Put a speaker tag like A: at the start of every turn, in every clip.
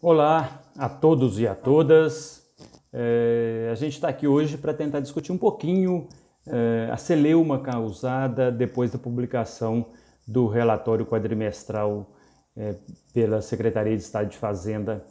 A: Olá a todos e a todas. É, a gente está aqui hoje para tentar discutir um pouquinho é, a celeuma causada depois da publicação do relatório quadrimestral é, pela Secretaria de Estado de Fazenda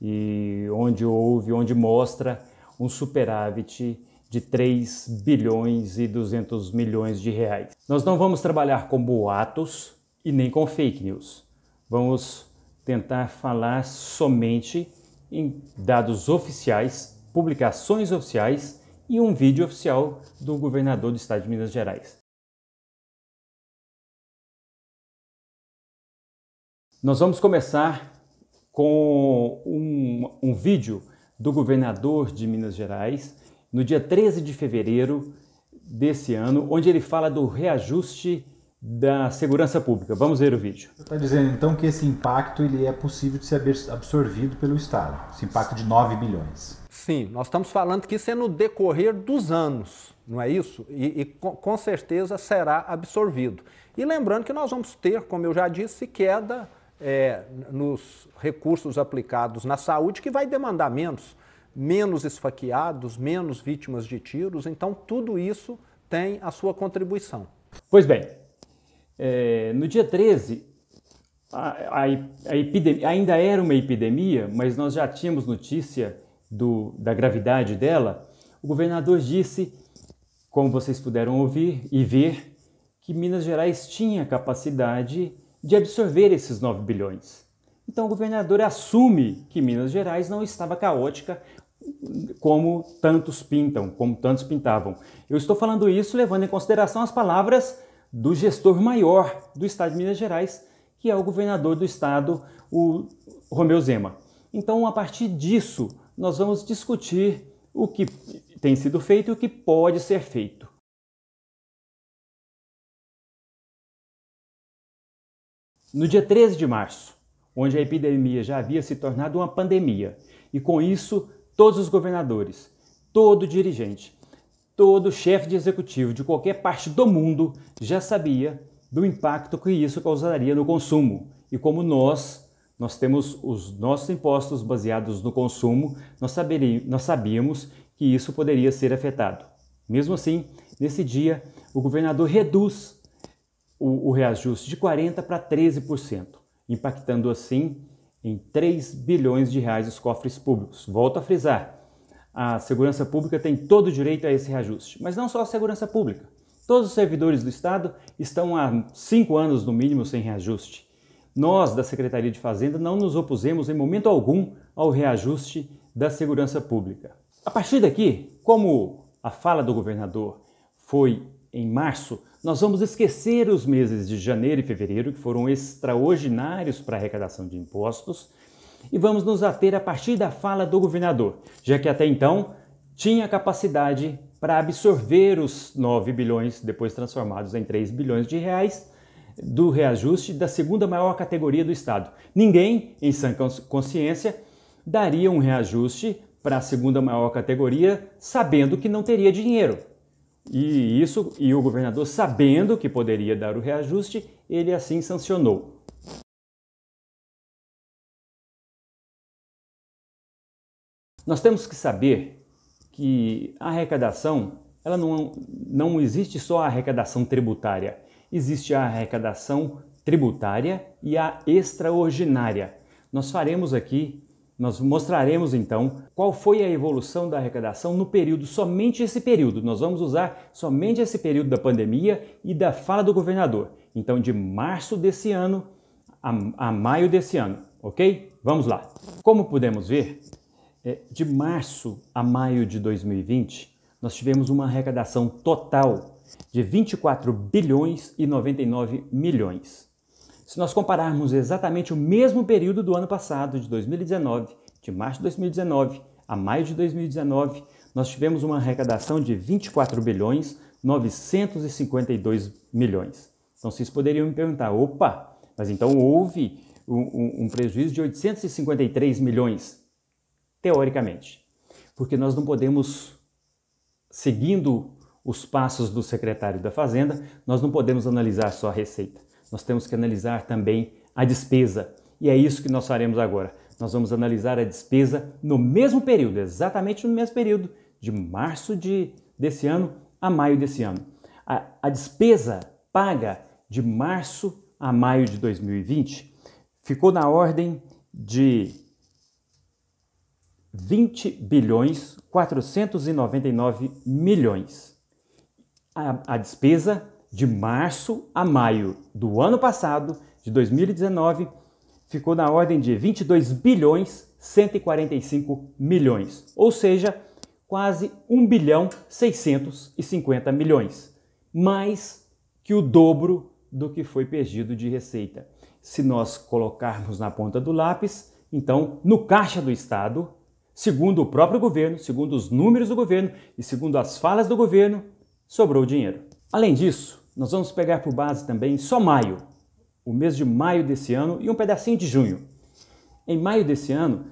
A: e onde houve, onde mostra um superávit de 3 bilhões e 200 milhões de reais. Nós não vamos trabalhar com boatos e nem com fake news. Vamos tentar falar somente em dados oficiais, publicações oficiais e
B: um vídeo oficial do governador do estado de Minas Gerais. Nós vamos começar com
A: um, um, vídeo do governador de Minas Gerais no dia 13 de fevereiro desse ano, onde ele fala do reajuste da segurança pública. Vamos ver o vídeo. Você está dizendo então que esse impacto ele é possível de ser absorvido pelo Estado, esse impacto de 9 bilhões. Sim, nós estamos falando que isso é no decorrer dos anos, não é isso? E, e com certeza será absorvido. E lembrando que nós vamos ter, como eu já disse, queda é, nos recursos aplicados na saúde, que vai demandar menos, menos esfaqueados, menos vítimas de tiros, então tudo isso tem a sua contribuição. Pois bem, é, no dia 13, a, a, a epidemia, ainda era uma epidemia, mas nós já tínhamos notícia do, da gravidade dela. O governador disse, como vocês puderam ouvir e ver, que Minas Gerais tinha capacidade de absorver esses 9 bilhões. Então o governador assume que Minas Gerais não estava caótica como tantos pintam, como tantos pintavam. Eu estou falando isso levando em consideração as palavras do gestor maior do estado de Minas Gerais, que é o governador do estado, o Romeu Zema.
B: Então, a partir disso, nós vamos discutir o que tem sido feito e o que pode ser feito. No dia 13 de março, onde a epidemia já havia se tornado
A: uma pandemia, e com isso, todos os governadores, todo dirigente, Todo chefe de executivo de qualquer parte do mundo já sabia do impacto que isso causaria no consumo. E como nós, nós temos os nossos impostos baseados no consumo, nós, nós sabíamos que isso poderia ser afetado. Mesmo assim, nesse dia, o governador reduz o, o reajuste de 40% para 13%, impactando assim em 3 bilhões de reais os cofres públicos. Volto a frisar, a segurança pública tem todo o direito a esse reajuste, mas não só a segurança pública. Todos os servidores do Estado estão há cinco anos no mínimo sem reajuste. Nós, da Secretaria de Fazenda, não nos opusemos em momento algum ao reajuste da segurança pública. A partir daqui, como a fala do governador foi em março, nós vamos esquecer os meses de janeiro e fevereiro, que foram extraordinários para a arrecadação de impostos, e vamos nos ater a partir da fala do governador, já que até então tinha capacidade para absorver os 9 bilhões, depois transformados em 3 bilhões de reais, do reajuste da segunda maior categoria do Estado. Ninguém, em sã consciência, daria um reajuste para a segunda maior categoria sabendo que não teria dinheiro. E isso, e o governador sabendo que poderia dar o reajuste,
B: ele assim sancionou. Nós temos que saber que a arrecadação,
A: ela não, não existe só a arrecadação tributária, existe a arrecadação tributária e a extraordinária. Nós faremos aqui, nós mostraremos então qual foi a evolução da arrecadação no período, somente esse período. Nós vamos usar somente esse período da pandemia e da fala do governador. Então, de março desse ano a, a maio desse ano, ok? Vamos lá. Como podemos ver, é, de março a maio de 2020, nós tivemos uma arrecadação total de 24 bilhões e 99 milhões. Se nós compararmos exatamente o mesmo período do ano passado, de 2019, de março de 2019 a maio de 2019, nós tivemos uma arrecadação de 24 bilhões 952 milhões. Então vocês poderiam me perguntar, opa, mas então houve um, um, um prejuízo de 853 milhões teoricamente, porque nós não podemos, seguindo os passos do secretário da Fazenda, nós não podemos analisar só a receita, nós temos que analisar também a despesa. E é isso que nós faremos agora. Nós vamos analisar a despesa no mesmo período, exatamente no mesmo período, de março de, desse ano a maio desse ano. A, a despesa paga de março a maio de 2020 ficou na ordem de 20 bilhões 499 milhões. A, a, despesa de março a maio do ano passado, de 2019, ficou na ordem de 22 bilhões 145 milhões, ou seja, quase 1 bilhão 650 milhões, mais que o dobro do que foi perdido de receita. Se nós colocarmos na ponta do lápis, então, no caixa do Estado, Segundo o próprio governo, segundo os números do governo e segundo as falas do governo, sobrou dinheiro. Além disso, nós vamos pegar por base também só maio, o mês de maio desse ano e um pedacinho de junho. Em maio desse ano,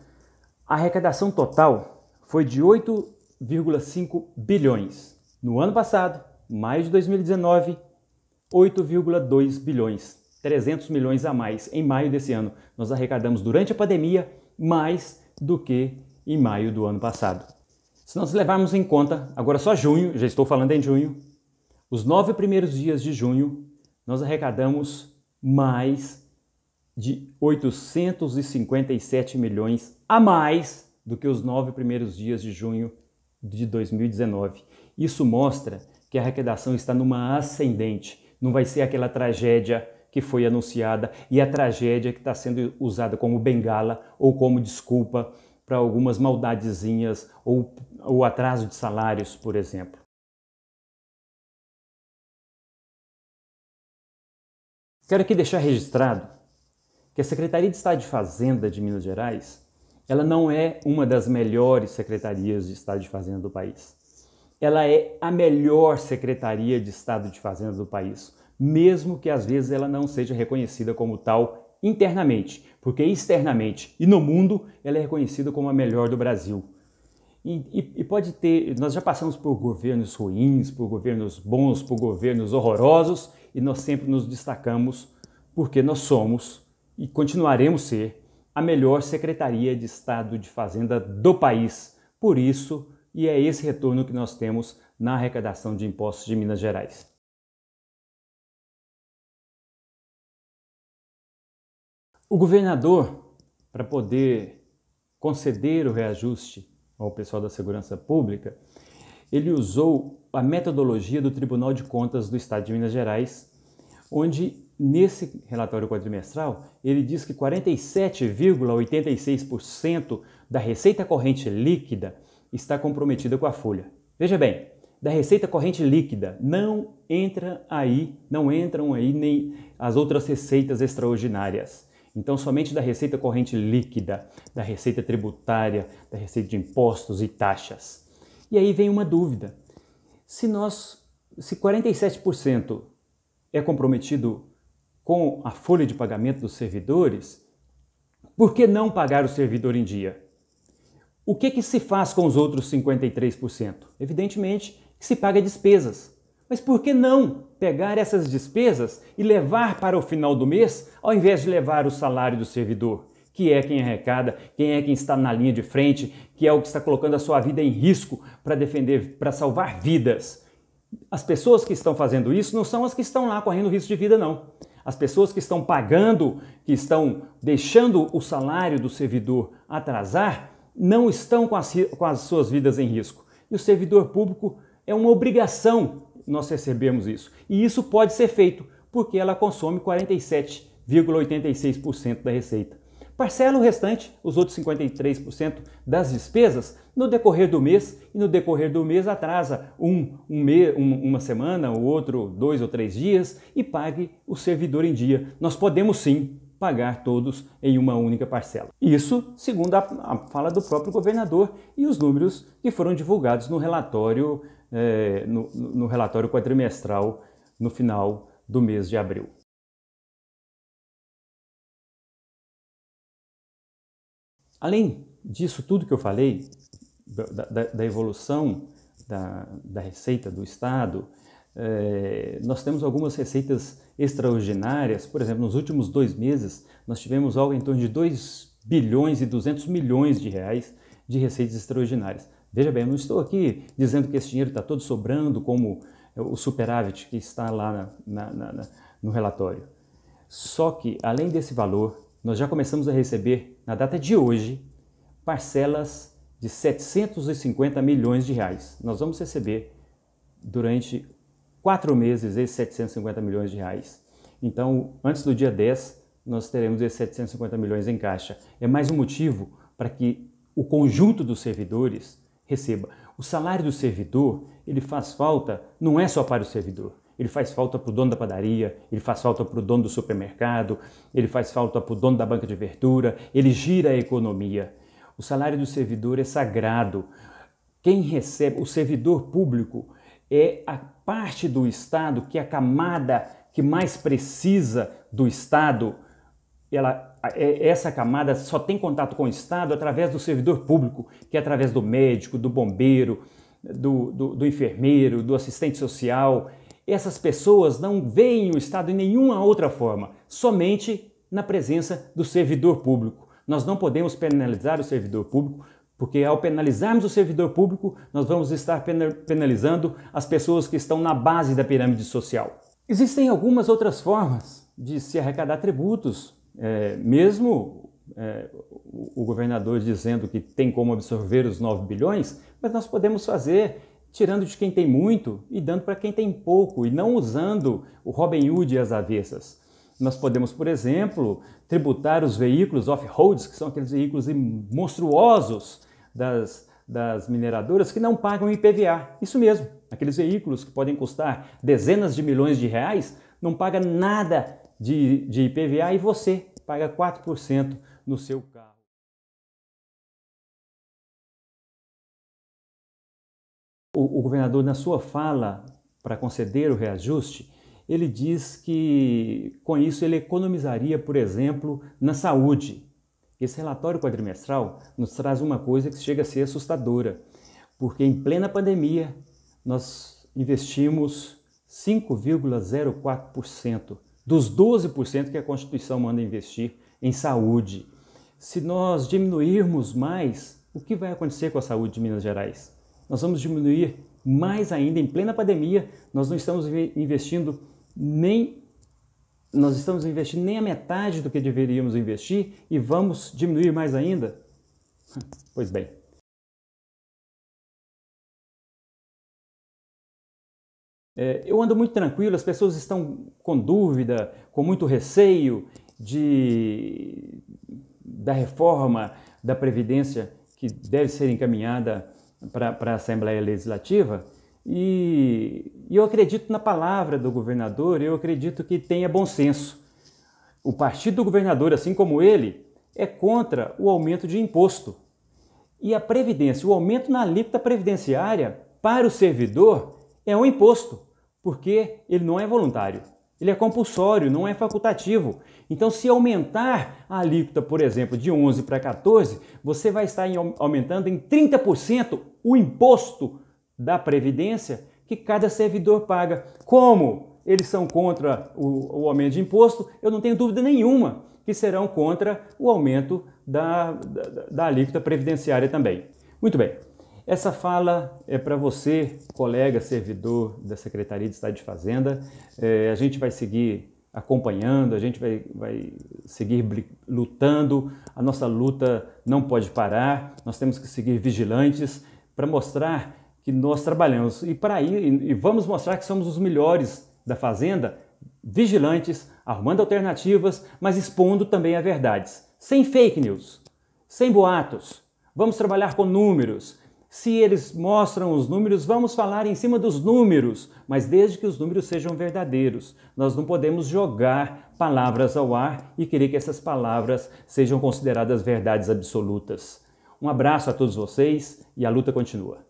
A: a arrecadação total foi de 8,5 bilhões. No ano passado, maio de 2019, 8,2 bilhões, 300 milhões a mais em maio desse ano. Nós arrecadamos durante a pandemia mais do que e maio do ano passado. Se nós levarmos em conta, agora só junho, já estou falando em junho, os nove primeiros dias de junho, nós arrecadamos mais de 857 milhões a mais do que os nove primeiros dias de junho de 2019. Isso mostra que a arrecadação está numa ascendente, não vai ser aquela tragédia que foi anunciada e a tragédia que está sendo usada como bengala ou como
B: desculpa para algumas maldadezinhas ou, o atraso de salários, por exemplo. Quero aqui deixar registrado que a Secretaria de Estado de Fazenda de Minas Gerais,
A: ela não é uma das melhores secretarias de Estado de Fazenda do país. Ela é a melhor secretaria de Estado de Fazenda do país, mesmo que às vezes ela não seja reconhecida como tal internamente, porque externamente e no mundo ela é reconhecida como a melhor do Brasil. E, e, e, pode ter, nós já passamos por governos ruins, por governos bons, por governos horrorosos, e nós sempre nos destacamos porque nós somos e continuaremos ser a melhor Secretaria de Estado de Fazenda do país. Por isso, e é esse retorno que nós temos
B: na arrecadação de impostos de Minas Gerais. O governador, para poder
A: conceder o reajuste ao pessoal da segurança pública, ele usou a metodologia do Tribunal de Contas do Estado de Minas Gerais, onde nesse relatório quadrimestral ele diz que 47,86% da receita corrente líquida está comprometida com a folha. Veja bem, da receita corrente líquida não entra aí, não entram aí nem as outras receitas extraordinárias. Então, somente da receita corrente líquida, da receita tributária, da receita de impostos e taxas. E aí vem uma dúvida: se nós, se 47% é comprometido com a folha de pagamento dos servidores, por que não pagar o servidor em dia? O que, que se faz com os outros 53%? Evidentemente que se paga despesas. Mas por que não pegar essas despesas e levar para o final do mês, ao invés de levar o salário do servidor, que é quem arrecada, quem é quem está na linha de frente, que é o que está colocando a sua vida em risco para defender, para salvar vidas? As pessoas que estão fazendo isso não são as que estão lá correndo risco de vida, não. As pessoas que estão pagando, que estão deixando o salário do servidor atrasar, não estão com as, com as suas vidas em risco. E o servidor público é uma obrigação nós recebemos isso. E isso pode ser feito, porque ela consome 47,86% da receita. Parcela o restante, os outros 53% das despesas, no decorrer do mês e no decorrer do mês atrasa um, um me, um, uma semana, o outro dois ou três dias e pague o servidor em dia. Nós podemos sim pagar todos em uma única parcela. Isso segundo a, a fala do próprio governador e os números que foram divulgados no relatório,
B: é, no, no relatório quadrimestral no final do mês de abril. Além disso tudo que eu falei, da, da, da evolução da, da,
A: receita do Estado, é, nós temos algumas receitas extraordinárias, por exemplo, nos últimos dois meses nós tivemos algo em torno de 2 bilhões e 200 milhões de reais de receitas extraordinárias. Veja bem, eu não estou aqui dizendo que esse dinheiro está todo sobrando, como eh, o superávit que está lá na, na, na, no relatório. Só que, além desse valor, nós já começamos a receber, na data de hoje, parcelas de 750 milhões de reais. Nós vamos receber durante quatro meses esses 750 milhões de reais. Então, antes do dia 10, nós teremos esses 750 milhões em caixa. É mais um motivo para que o conjunto dos servidores receba. O salário do servidor, ele faz falta, não é só para o servidor. Ele faz falta para o dono da padaria, ele faz falta para o dono do supermercado, ele faz falta para o dono da banca de verdura, ele gira a economia. O salário do servidor é sagrado. Quem recebe, o servidor público, é a parte do Estado que é a camada que mais precisa do Estado. Ela, é, essa camada só tem contato com o Estado através do servidor público, que é através do médico, do bombeiro, do, do, do enfermeiro, do assistente social. Essas pessoas não veem o Estado em nenhuma outra forma, somente na presença do servidor público. Nós não podemos penalizar o servidor público porque ao penalizarmos o servidor público, nós vamos estar penalizando as pessoas que estão na base da pirâmide social. Existem algumas outras formas de se arrecadar tributos, é, mesmo é, o governador dizendo que tem como absorver os 9 bilhões, mas nós podemos fazer tirando de quem tem muito e dando para quem tem pouco, e não usando o Robin Hood e as avessas. Nós podemos, por exemplo, tributar os veículos off-roads, que são aqueles veículos monstruosos das, das mineradoras que não pagam IPVA. Isso mesmo, aqueles veículos que podem custar dezenas de milhões de reais não paga nada
B: de, de IPVA e você paga 4% no seu carro. O, o governador, na sua fala para conceder o reajuste, ele diz que com
A: isso ele economizaria, por exemplo, na saúde. Esse relatório quadrimestral nos traz uma coisa que chega a ser assustadora, porque em plena pandemia nós investimos 5,04% dos 12% que a Constituição manda investir em saúde. Se nós diminuirmos mais, o que vai acontecer com a saúde de Minas Gerais? Nós vamos diminuir mais ainda em plena pandemia, nós não estamos investindo nem nós estamos
B: investindo nem a metade do que deveríamos investir e vamos diminuir mais ainda? Hum, pois bem. É, eu ando muito tranquilo, as pessoas estão com dúvida, com muito
A: receio de, da reforma da Previdência que deve ser encaminhada para a Assembleia Legislativa. E, e eu acredito na palavra do governador, eu acredito que tenha bom senso. O partido do governador, assim como ele, é contra o aumento de imposto. E a previdência, o aumento na alíquota previdenciária para o servidor é um imposto, porque ele não é voluntário. Ele é compulsório, não é facultativo. Então, se aumentar a alíquota, por exemplo, de 11 para 14, você vai estar aumentando em 30% o imposto da Previdência que cada servidor paga. Como eles são contra o, o aumento de imposto, eu não tenho dúvida nenhuma que serão contra o aumento da, da, da alíquota previdenciária também. Muito bem, essa fala é para você, colega servidor da Secretaria de Estado de Fazenda. É, a gente vai seguir acompanhando, a gente vai, vai seguir lutando, a nossa luta não pode parar, nós temos que seguir vigilantes para mostrar que nós trabalhamos. E para ir, e vamos mostrar que somos os melhores da fazenda, vigilantes, arrumando alternativas, mas expondo também a verdades. Sem fake news, sem boatos. Vamos trabalhar com números. Se eles mostram os números, vamos falar em cima dos números, mas desde que os números sejam verdadeiros. Nós não podemos jogar palavras ao ar e querer que essas palavras sejam consideradas verdades absolutas. Um abraço a todos vocês e a luta continua.